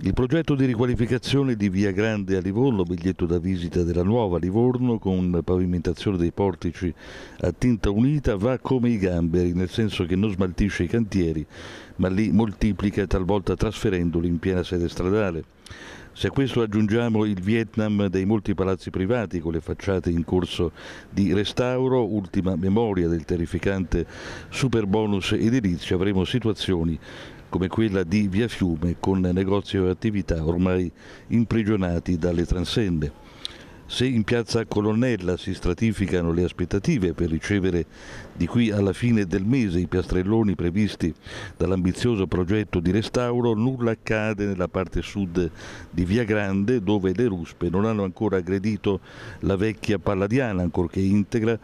Il progetto di riqualificazione di Via Grande a Livorno, biglietto da visita della nuova Livorno con pavimentazione dei portici a tinta unita, va come i gamberi, nel senso che non smaltisce i cantieri, ma li moltiplica talvolta trasferendoli in piena sede stradale. Se a questo aggiungiamo il Vietnam dei molti palazzi privati con le facciate in corso di restauro, ultima memoria del terrificante super bonus edilizio, avremo situazioni come quella di Via Fiume con negozi e attività ormai imprigionati dalle transende. Se in piazza Colonnella si stratificano le aspettative per ricevere di qui alla fine del mese i piastrelloni previsti dall'ambizioso progetto di restauro, nulla accade nella parte sud di Via Grande dove le ruspe non hanno ancora aggredito la vecchia palladiana, ancorché integra,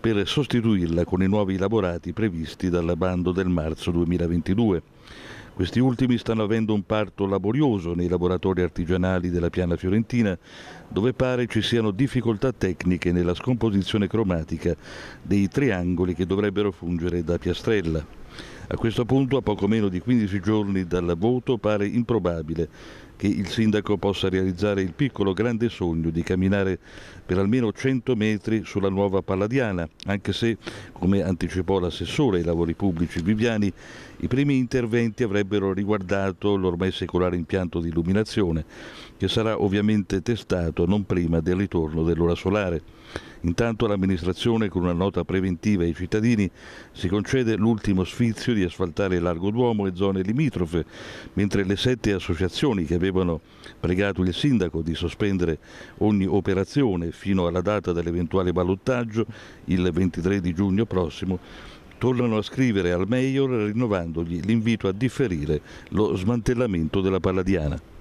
per sostituirla con i nuovi elaborati previsti dal bando del marzo 2022. Questi ultimi stanno avendo un parto laborioso nei laboratori artigianali della piana fiorentina, dove pare ci siano difficoltà tecniche nella scomposizione cromatica dei triangoli che dovrebbero fungere da piastrella. A questo punto, a poco meno di 15 giorni dal voto, pare improbabile che il sindaco possa realizzare il piccolo grande sogno di camminare per almeno 100 metri sulla nuova Palladiana, anche se, come anticipò l'assessore ai lavori pubblici Viviani, i primi interventi avrebbero riguardato l'ormai secolare impianto di illuminazione, che sarà ovviamente testato non prima del ritorno dell'ora solare. Intanto l'amministrazione con una nota preventiva ai cittadini si concede l'ultimo sfizio di asfaltare Largo Duomo e zone limitrofe, mentre le sette associazioni che avevano pregato il sindaco di sospendere ogni operazione fino alla data dell'eventuale ballottaggio il 23 di giugno prossimo tornano a scrivere al Mayor rinnovandogli l'invito a differire lo smantellamento della Palladiana.